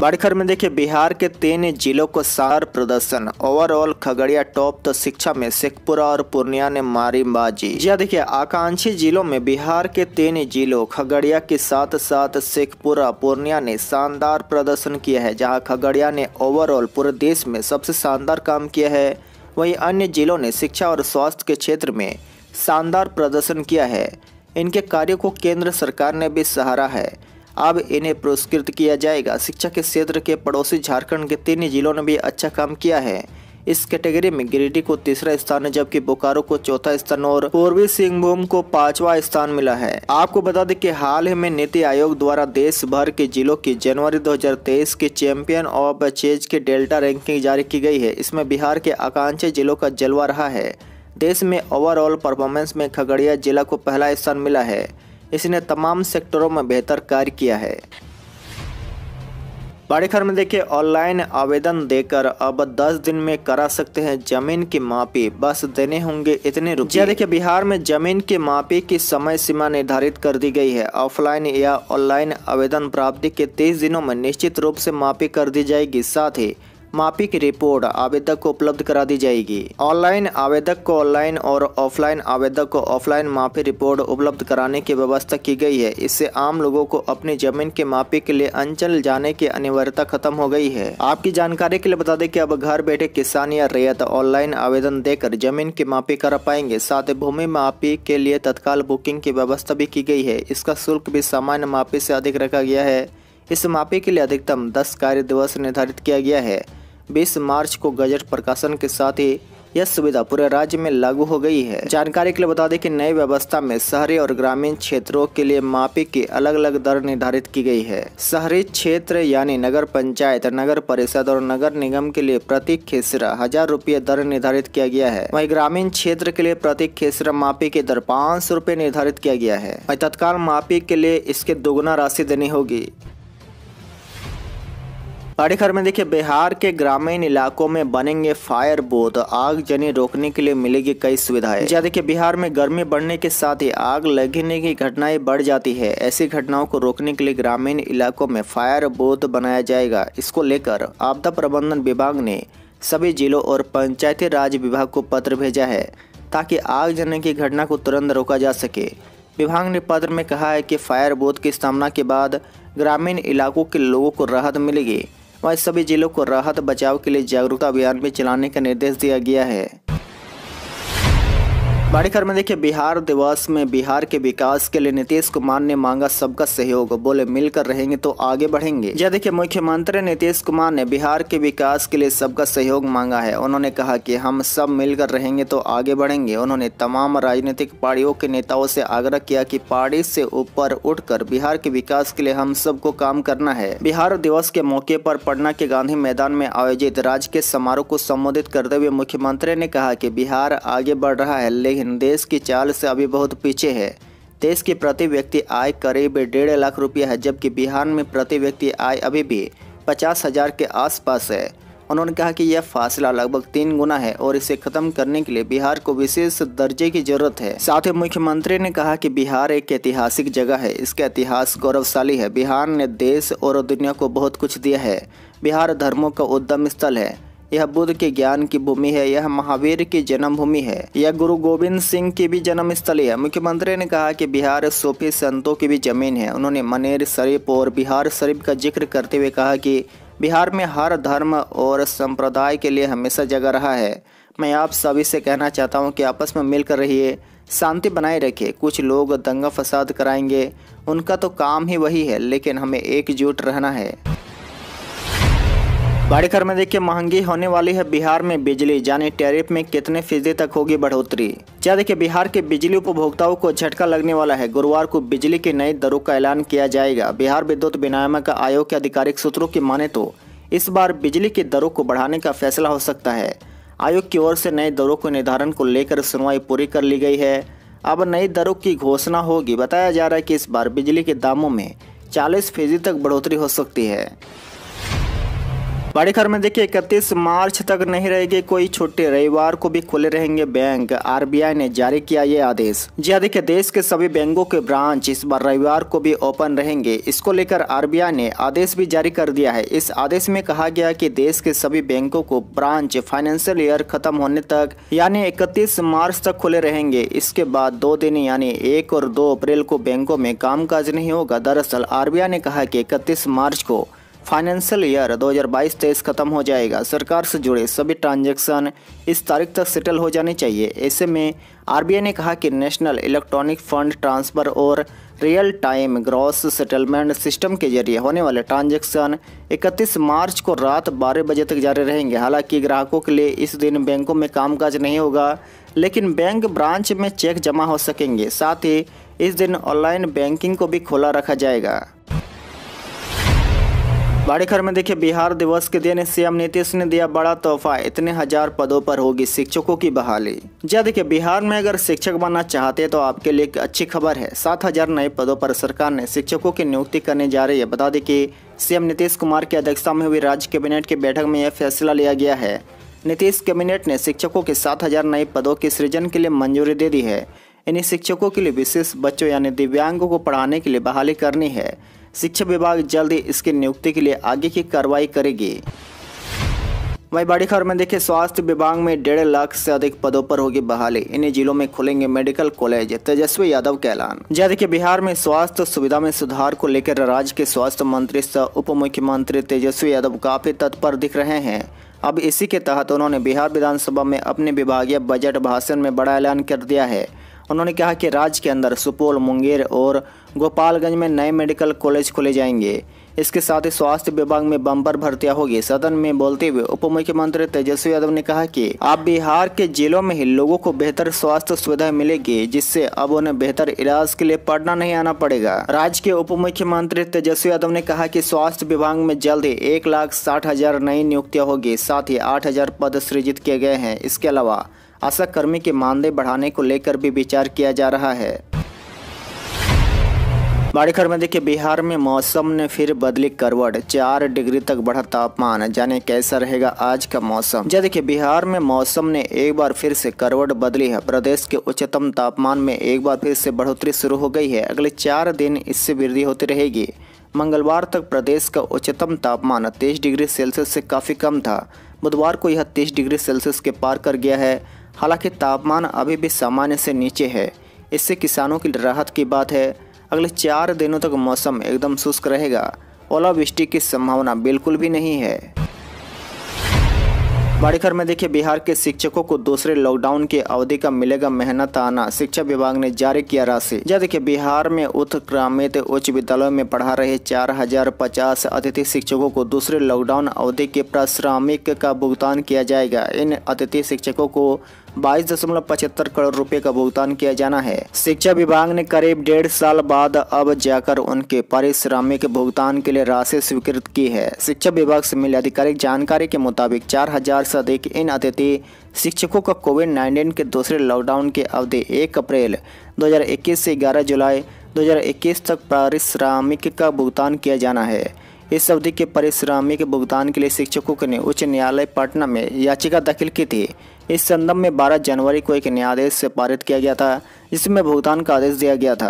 बड़ी खबर में देखिए बिहार के तीन जिलों को सार प्रदर्शन ओवरऑल खगड़िया टॉप तो शिक्षा में शेखपुरा और पूर्णिया ने मारी बाजी यह हाँ, देखिए आकांक्षी जिलों में बिहार के तीन जिलों खगड़िया के साथ साथ शेखपुरा पूर्णिया ने शानदार प्रदर्शन किया है जहां खगड़िया ने ओवरऑल पूरे देश में सबसे शानदार काम किया है वही अन्य जिलों ने शिक्षा और स्वास्थ्य के क्षेत्र में शानदार प्रदर्शन किया है इनके कार्यों को केंद्र सरकार ने भी सहारा है अब इन्हें पुरस्कृत किया जाएगा शिक्षा के क्षेत्र के पड़ोसी झारखंड के तीन जिलों ने भी अच्छा काम किया है इस कैटेगरी में गिरिडीह को तीसरा स्थान जबकि बोकारो को चौथा स्थान और पूर्वी सिंहभूम को पांचवा स्थान मिला है आपको बता दें कि हाल ही में नीति आयोग द्वारा देश भर के जिलों की जनवरी 2023 के चैंपियन ऑफ चेज के डेल्टा रैंकिंग जारी की गई है इसमें बिहार के आकांक्षी जिलों का जलवा रहा है देश में ओवरऑल परफॉर्मेंस में खगड़िया जिला को पहला स्थान मिला है इसने तमाम सेक्टरों में बेहतर कार्य किया है बड़े खबर में देखिए ऑनलाइन आवेदन देकर अब 10 दिन में करा सकते हैं जमीन की मापी बस देने होंगे इतने रुपये हाँ, देखिए बिहार में जमीन की मापी की समय सीमा निर्धारित कर दी गई है ऑफलाइन या ऑनलाइन आवेदन प्राप्ति के 30 दिनों में निश्चित रूप से मापी कर दी जाएगी साथ ही मापी की रिपोर्ट आवेदक को उपलब्ध करा दी जाएगी ऑनलाइन आवेदक को ऑनलाइन और ऑफलाइन आवेदक को ऑफलाइन मापी रिपोर्ट उपलब्ध कराने की व्यवस्था की गई है इससे आम लोगों को अपनी जमीन के मापी के लिए अंचल जाने की अनिवार्यता खत्म हो गई है आपकी जानकारी के लिए बता दें कि अब घर बैठे किसान या रेयत ऑनलाइन आवेदन देकर जमीन की मापी करा पाएंगे साथ ही भूमि मापी के लिए तत्काल बुकिंग की व्यवस्था भी की गई है इसका शुल्क भी सामान्य मापी से अधिक रखा गया है इस मापी के लिए अधिकतम 10 कार्य दिवस निर्धारित किया गया है बीस मार्च को गजट प्रकाशन के साथ ही यह सुविधा पूरे राज्य में लागू हो गई है जानकारी के लिए बता दें कि नई व्यवस्था में शहरी और ग्रामीण क्षेत्रों के लिए मापी की अलग अलग दर निर्धारित की गई है शहरी क्षेत्र यानी नगर पंचायत नगर परिषद और नगर निगम के लिए प्रति खेसरा हजार रूपए दर निर्धारित किया गया है वही ग्रामीण क्षेत्र के लिए प्रति खेसरा मापी की दर पाँच निर्धारित किया गया है वही तत्काल मापी के लिए इसके दोगुना राशि देनी होगी बड़ी खबर में देखिए बिहार के ग्रामीण इलाकों में बनेंगे फायर बोध जनी रोकने के लिए मिलेगी कई सुविधाएं जहाँ देखिए बिहार में गर्मी बढ़ने के साथ ही आग लगने की घटनाएं बढ़ जाती है ऐसी घटनाओं को रोकने के लिए ग्रामीण इलाकों में फायर बोध बनाया जाएगा इसको लेकर आपदा प्रबंधन विभाग ने सभी जिलों और पंचायती राज विभाग को पत्र भेजा है ताकि आग जनने की घटना को तुरंत रोका जा सके विभाग ने पत्र में कहा है कि फायर बोध की स्थापना के बाद ग्रामीण इलाकों के लोगों को राहत मिलेगी वहीं सभी जिलों को राहत बचाव के लिए जागरूकता अभियान भी चलाने का निर्देश दिया गया है बड़ी खर में देखिए बिहार दिवस में बिहार के विकास के लिए नीतीश कुमार ने मांगा सबका सहयोग बोले मिलकर रहेंगे तो आगे बढ़ेंगे यह देखिए मुख्यमंत्री नीतीश कुमार ने बिहार के विकास के लिए सबका सहयोग मांगा है उन्होंने कहा कि हम सब मिलकर रहेंगे तो आगे बढ़ेंगे उन्होंने तमाम राजनीतिक पार्टियों के नेताओं से आग्रह किया कि पार्टी से ऊपर उठ बिहार के विकास के लिए हम सबको काम करना है बिहार दिवस के मौके पर पटना के गांधी मैदान में आयोजित राजकीय समारोह को संबोधित करते हुए मुख्यमंत्री ने कहा की बिहार आगे बढ़ रहा है लेकिन लेकिन देश की चाल से अभी बहुत पीछे है देश की प्रति व्यक्ति आय करीब डेढ़ लाख रुपया है जबकि बिहार में प्रति व्यक्ति आय अभी भी पचास हजार के आसपास है उन्होंने कहा कि यह फासला लगभग तीन गुना है और इसे खत्म करने के लिए बिहार को विशेष दर्जे की जरूरत है साथ ही मुख्यमंत्री ने कहा कि बिहार एक ऐतिहासिक जगह है इसका इतिहास गौरवशाली है बिहार ने देश और दुनिया को बहुत कुछ दिया है बिहार धर्मों का उद्यम स्थल है यह बुद्ध के ज्ञान की भूमि है यह महावीर की जन्मभूमि है यह गुरु गोविंद सिंह की भी जन्म स्थली है मुख्यमंत्री ने कहा कि बिहार सूफी संतों की भी जमीन है उन्होंने मनेर शरीफ और बिहार शरीफ का जिक्र करते हुए कहा कि बिहार में हर धर्म और संप्रदाय के लिए हमेशा जगह रहा है मैं आप सभी से कहना चाहता हूं कि आपस में मिलकर रहिए शांति बनाए रखिए कुछ लोग दंगा फसाद कराएंगे उनका तो काम ही वही है लेकिन हमें एकजुट रहना है बड़े खबर में देखिए महंगी होने वाली है बिहार में बिजली यानी टैरिफ में कितने फीसदी तक होगी बढ़ोतरी क्या देखिए बिहार के बिजली उपभोक्ताओं को झटका लगने वाला है गुरुवार को बिजली की नई दरों का ऐलान किया जाएगा बिहार विद्युत विनियामक आयोग के आधिकारिक सूत्रों की माने तो इस बार बिजली की दरों को बढ़ाने का फैसला हो सकता है आयोग की ओर से नए दरों के निर्धारण को लेकर सुनवाई पूरी कर ली गई है अब नई दरों की घोषणा होगी बताया जा रहा है कि इस बार बिजली के दामों में चालीस फीसदी तक बढ़ोतरी हो सकती है खबर में देखिए इकतीस मार्च तक नहीं रहेगी कोई छुट्टी रविवार को भी खुले रहेंगे बैंक आरबीआई ने जारी किया ये आदेश जी हाँ, देखिये देश के सभी बैंकों के ब्रांच इस बार रविवार को भी ओपन रहेंगे इसको लेकर आरबीआई ने आदेश भी जारी कर दिया है इस आदेश में कहा गया कि देश के सभी बैंकों को ब्रांच फाइनेंशियल ईयर खत्म होने तक यानी इकतीस मार्च तक खुले रहेंगे इसके बाद दो दिन यानी एक और दो अप्रैल को बैंकों में कामकाज नहीं होगा दरअसल आरबीआई ने कहा कि इकतीस मार्च को फाइनेंशियल ईयर 2022-23 खत्म हो जाएगा सरकार से जुड़े सभी ट्रांजैक्शन इस तारीख तक सेटल हो जाने चाहिए ऐसे में आरबीआई ने कहा कि नेशनल इलेक्ट्रॉनिक फंड ट्रांसफ़र और real time gross settlement system के जरिए होने वाले ट्रांजैक्शन 31 मार्च को रात 12 बजे तक जारी रहेंगे हालांकि ग्राहकों के लिए इस दिन बैंकों में कामकाज नहीं होगा लेकिन बैंक ब्रांच में चेक जमा हो सकेंगे साथ ही इस दिन ऑनलाइन बैंकिंग को भी खोला रखा जाएगा बाड़ीखर में देखिए बिहार दिवस के दिन सीएम नीतीश ने दिया बड़ा तोहफा इतने हजार पदों पर होगी शिक्षकों की बहाली जी हाँ, देखिए बिहार में अगर शिक्षक बनना चाहते हैं तो आपके लिए एक अच्छी खबर है सात हजार नए पदों पर सरकार ने शिक्षकों की नियुक्ति करने जा रही है बता दें कि सीएम नीतीश कुमार की अध्यक्षता में हुई राज्य कैबिनेट की बैठक में यह फैसला लिया गया है नीतीश कैबिनेट ने शिक्षकों के सात हजार नए पदों के सृजन के लिए मंजूरी दे दी है इन्हें शिक्षकों के लिए विशेष बच्चों यानी दिव्यांगों को पढ़ाने के लिए बहाली करनी है शिक्षा विभाग जल्द ही इसके नियुक्ति के लिए आगे की कार्रवाई करेगी वही बड़ी खबर में देखिए स्वास्थ्य विभाग में डेढ़ लाख से अधिक पदों पर होगी बहाली इन जिलों में खुलेंगे मेडिकल कॉलेज तेजस्वी यादव का ऐलान जहाँ देखिए बिहार में स्वास्थ्य सुविधा में सुधार को लेकर राज्य के स्वास्थ्य मंत्री सह उप मुख्यमंत्री तेजस्वी यादव काफी तत्पर दिख रहे हैं अब इसी के तहत उन्होंने बिहार विधानसभा में अपने विभागीय बजट भाषण में बड़ा ऐलान कर दिया है उन्होंने कहा कि राज्य के अंदर सुपौल मुंगेर और गोपालगंज में नए मेडिकल कॉलेज खोले जाएंगे इसके साथ ही स्वास्थ्य विभाग में बम्पर भर्तियां होगी सदन में बोलते हुए उप मुख्यमंत्री तेजस्वी यादव ने कहा कि अब बिहार के जेलों में ही लोगों को बेहतर स्वास्थ्य सुविधा मिलेगी जिससे अब उन्हें बेहतर इलाज के लिए पटना नहीं आना पड़ेगा राज्य के उप मुख्यमंत्री तेजस्वी यादव ने कहा कि स्वास्थ्य विभाग में जल्द ही एक लाख साठ हजार नई नियुक्तियाँ होगी साथ ही आठ हजार पद सृजित किए गए हैं इसके अलावा आशा कर्मी के मानदेय बढ़ाने को लेकर भी विचार किया जा रहा है खबर में देखिए बिहार में मौसम ने फिर बदली करवट चार डिग्री तक बढ़ा तापमान जाने कैसा रहेगा आज का मौसम जब देखिए बिहार में मौसम ने एक बार फिर से करवट बदली है प्रदेश के उच्चतम तापमान में एक बार फिर से बढ़ोतरी शुरू हो गई है अगले चार दिन इससे वृद्धि होती रहेगी मंगलवार तक प्रदेश का उच्चतम तापमान तेईस डिग्री सेल्सियस से काफ़ी कम था बुधवार को यह तीस डिग्री सेल्सियस के पार कर गया है हालांकि तापमान अभी भी सामान्य से नीचे है इससे किसानों की राहत की बात है अगले चार दिनों तक मौसम एकदम शुष्क रहेगा ओलावृष्टि की संभावना बिल्कुल भी नहीं है बाड़ीघर में देखिए बिहार के शिक्षकों को दूसरे लॉकडाउन की अवधि का मिलेगा मेहनत आना शिक्षा विभाग ने जारी किया राशि जब देखिए बिहार में उत्क्रमित उच्च विद्यालयों में पढ़ा रहे चार हजार पचास अतिथि शिक्षकों को दूसरे लॉकडाउन अवधि के पारिश्रमिक का भुगतान किया जाएगा इन अतिथि शिक्षकों को बाईस दशमलव पचहत्तर करोड़ रुपए का भुगतान किया जाना है शिक्षा विभाग ने करीब डेढ़ साल बाद अब जाकर उनके पारिश्रमिक भुगतान के लिए राशि स्वीकृत की है शिक्षा विभाग से मिली आधिकारिक जानकारी के मुताबिक चार हजार से अधिक इन अतिथि शिक्षकों का कोविड नाइन्टीन के दूसरे लॉकडाउन की अवधि एक अप्रैल 2021 से 11 जुलाई 2021 तक पारिश्रमिक का भुगतान किया जाना है इस अवधि के पारिश्रमिक भुगतान के लिए शिक्षकों ने उच्च न्यायालय पटना में याचिका दाखिल की थी इस संदर्भ में 12 जनवरी को एक न्यायादेश से पारित किया गया था जिसमें भुगतान का आदेश दिया गया था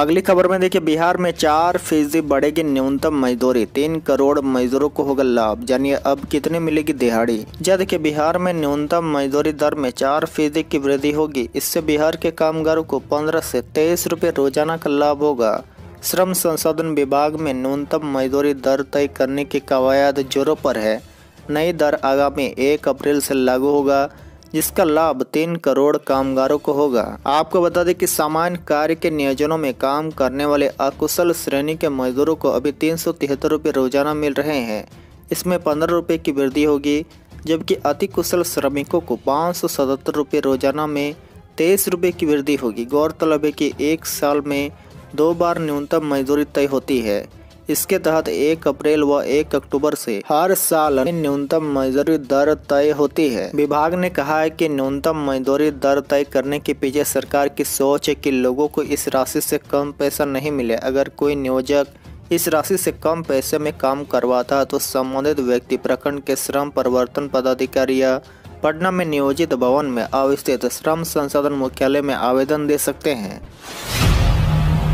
अगली खबर में देखिए बिहार में चार फीसदी बढ़ेगी न्यूनतम मजदूरी तीन करोड़ मजदूरों को होगा लाभ यानी अब कितने मिलेगी दिहाड़ी जब देखिए बिहार में न्यूनतम मजदूरी दर में चार फीसदी की वृद्धि होगी इससे बिहार के कामगारों को पंद्रह से तेईस रुपये रोजाना का लाभ होगा श्रम संसाधन विभाग में न्यूनतम मजदूरी दर तय करने की कवायद जोरों पर है नई दर आगामी एक अप्रैल से लागू होगा जिसका लाभ तीन करोड़ कामगारों को होगा आपको बता दें कि सामान्य कार्य के नियोजनों में काम करने वाले अकुशल श्रेणी के मजदूरों को अभी तीन सौ तिहत्तर रुपये रोजाना मिल रहे हैं इसमें पंद्रह रुपये की वृद्धि होगी जबकि अति कुशल श्रमिकों को पाँच सौ सतहत्तर रुपये रोजाना में तेईस रुपये की वृद्धि होगी गौरतलब है कि एक साल में दो बार न्यूनतम मजदूरी तय होती है इसके तहत एक अप्रैल व एक अक्टूबर से हर साल न्यूनतम मजदूरी दर तय होती है विभाग ने कहा है कि न्यूनतम मजदूरी दर तय करने के पीछे सरकार की सोच है कि लोगों को इस राशि से कम पैसा नहीं मिले अगर कोई नियोजक इस राशि से कम पैसे में काम करवाता है तो संबंधित व्यक्ति प्रखंड के श्रम परिवर्तन पदाधिकारी या पटना में नियोजित भवन में अवस्थित श्रम संसाधन मुख्यालय में आवेदन दे सकते हैं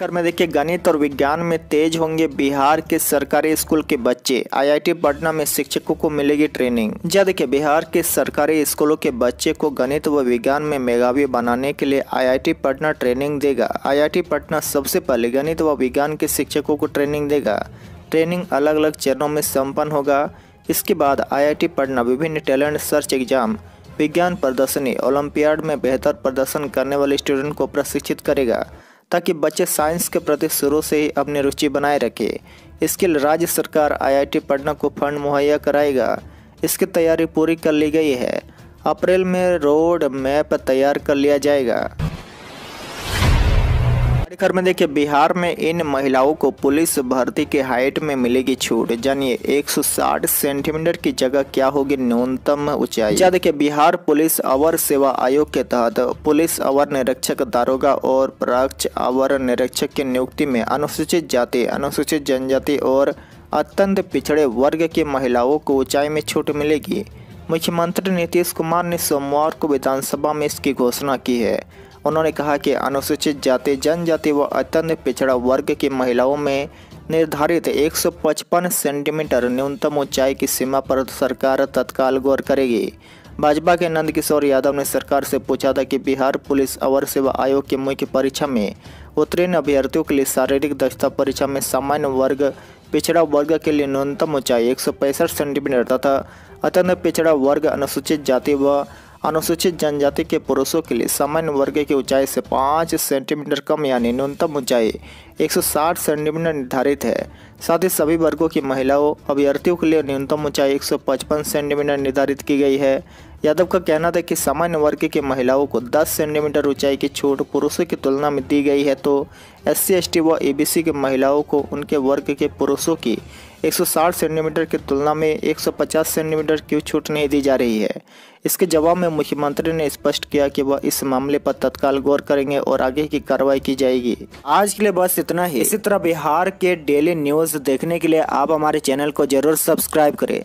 कर में देखिए गणित और विज्ञान में तेज होंगे बिहार के सरकारी स्कूल के बच्चे आईआईटी पटना में शिक्षकों को मिलेगी ट्रेनिंग जी देखिए बिहार के सरकारी स्कूलों के बच्चे को गणित व विज्ञान में मेगावी बनाने के लिए आईआईटी पटना ट्रेनिंग देगा आईआईटी पटना सबसे पहले गणित व विज्ञान के शिक्षकों को ट्रेनिंग देगा ट्रेनिंग अलग अलग चरणों में सम्पन्न होगा इसके बाद आई पटना विभिन्न टैलेंट सर्च एग्जाम विज्ञान प्रदर्शनी ओलंपियाड में बेहतर प्रदर्शन करने वाले स्टूडेंट को प्रशिक्षित करेगा ताकि बच्चे साइंस के प्रति शुरू से ही अपनी रुचि बनाए रखें इसके लिए राज्य सरकार आईआईटी पटना को फंड मुहैया कराएगा इसकी तैयारी पूरी कर ली गई है अप्रैल में रोड मैप तैयार कर लिया जाएगा खबर में देखिए बिहार में इन महिलाओं को पुलिस भर्ती के हाइट में मिलेगी छूट जानिए 160 सेंटीमीटर की जगह क्या होगी न्यूनतम ऊंचाई या अच्छा, देखिए बिहार पुलिस अवर सेवा आयोग के तहत पुलिस अवर निरीक्षक दारोगा और प्राक्ष अवर निरीक्षक की नियुक्ति में अनुसूचित जाति अनुसूचित जनजाति और अत्यंत पिछड़े वर्ग की महिलाओं को ऊंचाई में छूट मिलेगी मुख्यमंत्री नीतीश कुमार ने सोमवार को विधानसभा में इसकी घोषणा की है उन्होंने कहा कि अनुसूचित जाति जनजाति व अत्यंत पिछड़ा वर्ग की महिलाओं में निर्धारित 155 सेंटीमीटर न्यूनतम ऊंचाई की सीमा पर सरकार तत्काल गौर करेगी भाजपा के नंदकिशोर यादव ने सरकार से पूछा था कि बिहार पुलिस अवर सेवा आयोग की मुख्य परीक्षा में उत्तीर्ण अभ्यर्थियों के लिए शारीरिक दक्षता परीक्षा में सामान्य वर्ग पिछड़ा वर्ग के लिए न्यूनतम ऊंचाई एक सेंटीमीटर तथा अत्यंत पिछड़ा वर्ग अनुसूचित जाति व अनुसूचित जनजाति के पुरुषों के लिए सामान्य वर्ग की ऊंचाई से पाँच सेंटीमीटर कम यानी न्यूनतम ऊंचाई 160 सेंटीमीटर निर्धारित है साथ ही सभी वर्गों की महिलाओं अभ्यर्थियों के लिए न्यूनतम ऊंचाई 155 सेंटीमीटर निर्धारित की गई है यादव का कहना था कि सामान्य वर्ग की महिलाओं को 10 सेंटीमीटर ऊंचाई की छूट पुरुषों की तुलना में दी गई है तो एस सी व ए की महिलाओं को उनके वर्ग के पुरुषों की 160 सेंटीमीटर की तुलना में 150 सेंटीमीटर की छूट नहीं दी जा रही है इसके जवाब में मुख्यमंत्री ने स्पष्ट किया कि वह इस मामले पर तत्काल गौर करेंगे और आगे की कार्रवाई की जाएगी आज के लिए बस इतना ही इसी तरह बिहार के डेली न्यूज देखने के लिए आप हमारे चैनल को जरूर सब्सक्राइब करें